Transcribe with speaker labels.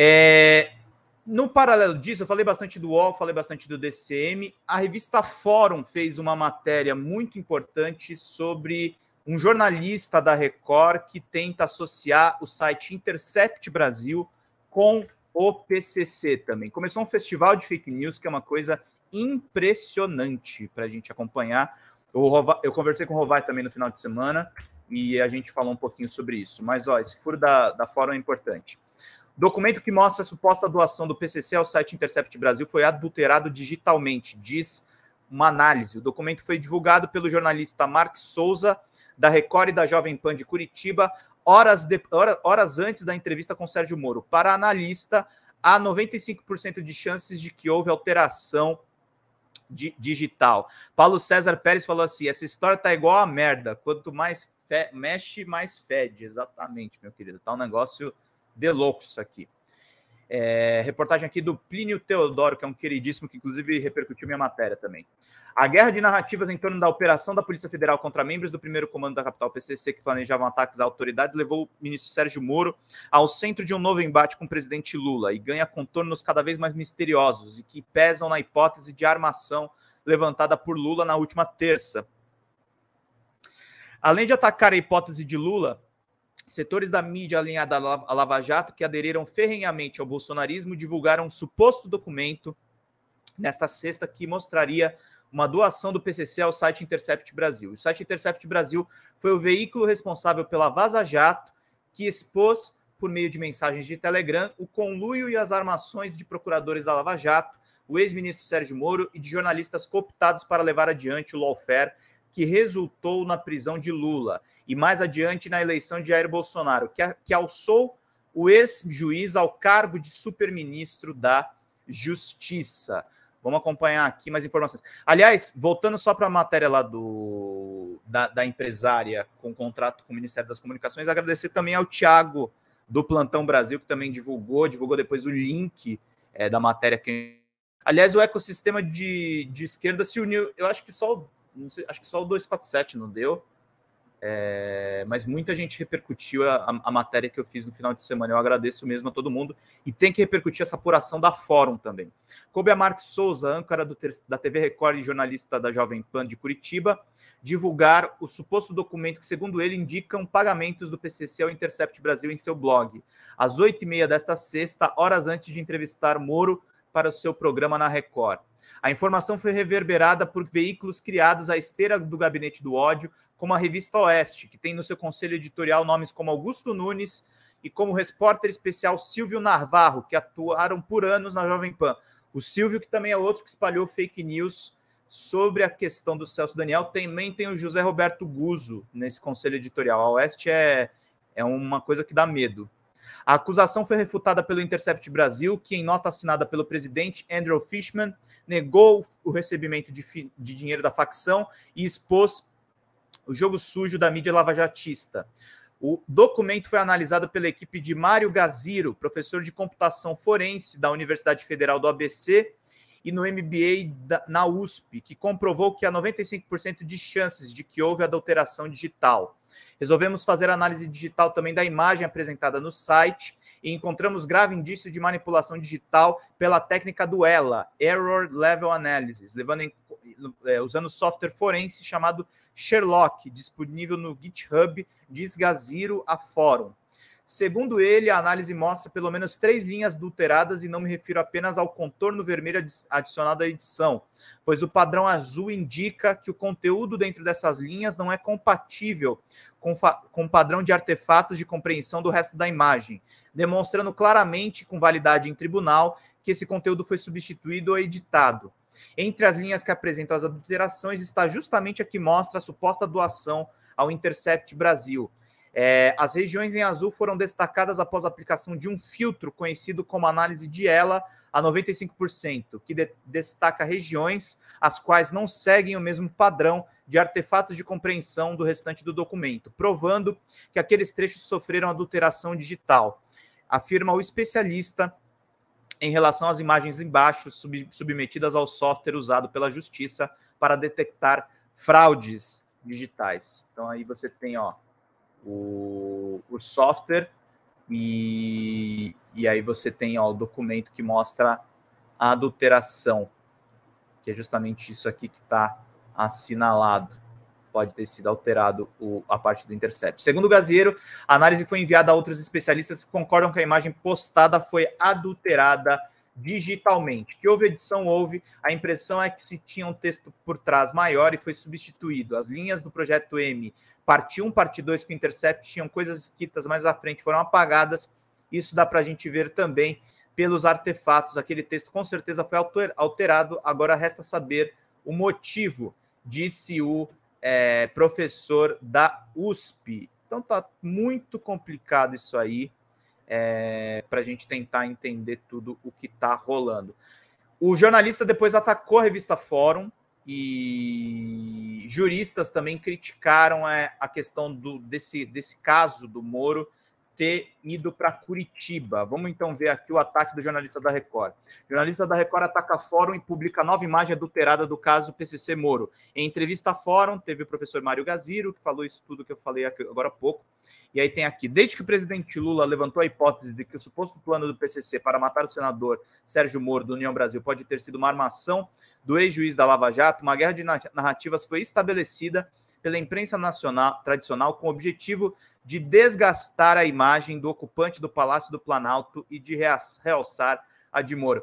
Speaker 1: É, no paralelo disso, eu falei bastante do UOL, falei bastante do DCM. A revista Fórum fez uma matéria muito importante sobre um jornalista da Record que tenta associar o site Intercept Brasil com o PCC também. Começou um festival de fake news que é uma coisa impressionante para a gente acompanhar. Eu conversei com o Rovai também no final de semana e a gente falou um pouquinho sobre isso. Mas ó, esse furo da, da Fórum é importante. Documento que mostra a suposta doação do PCC ao site Intercept Brasil foi adulterado digitalmente, diz uma análise. O documento foi divulgado pelo jornalista Mark Souza, da Record e da Jovem Pan de Curitiba, horas, de, horas antes da entrevista com Sérgio Moro. Para analista, há 95% de chances de que houve alteração digital. Paulo César Pérez falou assim: essa história tá igual a merda. Quanto mais fe, mexe, mais fede. Exatamente, meu querido. Tá um negócio de louco isso aqui. É, reportagem aqui do Plínio Teodoro, que é um queridíssimo, que inclusive repercutiu minha matéria também. A guerra de narrativas em torno da operação da Polícia Federal contra membros do primeiro comando da capital PCC que planejavam ataques a autoridades levou o ministro Sérgio Moro ao centro de um novo embate com o presidente Lula e ganha contornos cada vez mais misteriosos e que pesam na hipótese de armação levantada por Lula na última terça. Além de atacar a hipótese de Lula, setores da mídia alinhada à Lava Jato que aderiram ferrenhamente ao bolsonarismo divulgaram um suposto documento nesta sexta que mostraria uma doação do PCC ao site Intercept Brasil. O site Intercept Brasil foi o veículo responsável pela Vaza Jato que expôs, por meio de mensagens de Telegram, o conluio e as armações de procuradores da Lava Jato, o ex-ministro Sérgio Moro e de jornalistas cooptados para levar adiante o lawfare que resultou na prisão de Lula e mais adiante na eleição de Jair Bolsonaro, que, que alçou o ex-juiz ao cargo de superministro da Justiça. Vamos acompanhar aqui mais informações. Aliás, voltando só para a matéria lá do, da, da empresária com contrato com o Ministério das Comunicações, agradecer também ao Tiago do Plantão Brasil, que também divulgou, divulgou depois o link é, da matéria que. Aliás, o ecossistema de, de esquerda se uniu. Eu acho que só. Sei, acho que só o 247 não deu. É, mas muita gente repercutiu a, a, matéria que eu fiz no final de semana. Eu agradeço mesmo a todo mundo. E tem que repercutir essa apuração da Fórum também. Coube a Marques Souza, âncora do, da TV Record e jornalista da Jovem Pan de Curitiba, divulgar o suposto documento que, segundo ele, indicam pagamentos do PCC ao Intercept Brasil em seu blog. Às oito e meia desta sexta, horas antes de entrevistar Moro para o seu programa na Record. A informação foi reverberada por veículos criados à esteira do Gabinete do Ódio, como a revista Oeste, que tem no seu conselho editorial nomes como Augusto Nunes e como repórter especial Silvio Narvarro, que atuaram por anos na Jovem Pan. O Silvio, que também é outro que espalhou fake news sobre a questão do Celso Daniel, também tem o José Roberto Guzo nesse conselho editorial. A Oeste é, é uma coisa que dá medo. A acusação foi refutada pelo Intercept Brasil, que, em nota assinada pelo presidente Andrew Fishman, negou o recebimento de, de dinheiro da facção e expôs o jogo sujo da mídia lavajatista. O documento foi analisado pela equipe de Mário Gaziro, professor de computação forense da Universidade Federal do ABC e no MBA da, na USP, que comprovou que há 95% de chances de que houve adulteração digital. Resolvemos fazer análise digital também da imagem apresentada no site e encontramos grave indício de manipulação digital pela técnica do ELA, Error Level Analysis, em, é, usando software forense chamado Sherlock, disponível no GitHub de a Fórum. Segundo ele, a análise mostra pelo menos três linhas adulteradas e não me refiro apenas ao contorno vermelho adicionado à edição, pois o padrão azul indica que o conteúdo dentro dessas linhas não é compatível com, com o padrão de artefatos de compreensão do resto da imagem, demonstrando claramente, com validade em tribunal, que esse conteúdo foi substituído ou editado. Entre as linhas que apresentam as adulterações está justamente a que mostra a suposta doação ao Intercept Brasil, é, as regiões em azul foram destacadas após a aplicação de um filtro conhecido como análise de ELA a 95%, que de destaca regiões as quais não seguem o mesmo padrão de artefatos de compreensão do restante do documento, provando que aqueles trechos sofreram adulteração digital, afirma o especialista em relação às imagens embaixo sub submetidas ao software usado pela justiça para detectar fraudes digitais. Então aí você tem, ó, o, o software e, e aí você tem ó, o documento que mostra a adulteração, que é justamente isso aqui que está assinalado. Pode ter sido alterado o, a parte do intercept. Segundo Gazeiro, a análise foi enviada a outros especialistas que concordam que a imagem postada foi adulterada digitalmente. Que houve edição, houve. A impressão é que se tinha um texto por trás maior e foi substituído. As linhas do projeto M parte 1, parte 2 com o Intercept tinham coisas escritas mais à frente, foram apagadas. Isso dá para a gente ver também pelos artefatos. Aquele texto com certeza foi alterado, agora resta saber o motivo, disse o é, professor da USP. Então tá muito complicado isso aí é, para a gente tentar entender tudo o que está rolando. O jornalista depois atacou a revista Fórum, e juristas também criticaram a, é, a questão do, desse, desse caso do Moro ter ido para Curitiba. Vamos então ver aqui o ataque do jornalista da Record. O jornalista da Record ataca Fórum e publica nova imagem adulterada do caso PCC Moro. Em entrevista a Fórum, teve o professor Mário Gaziro, que falou isso tudo que eu falei agora há pouco. E aí tem aqui, desde que o presidente Lula levantou a hipótese de que o suposto plano do PCC para matar o senador Sérgio Moro do União Brasil pode ter sido uma armação do ex-juiz da Lava Jato, uma guerra de narrativas foi estabelecida pela imprensa nacional tradicional com o objetivo de desgastar a imagem do ocupante do Palácio do Planalto e de realçar a de Moro.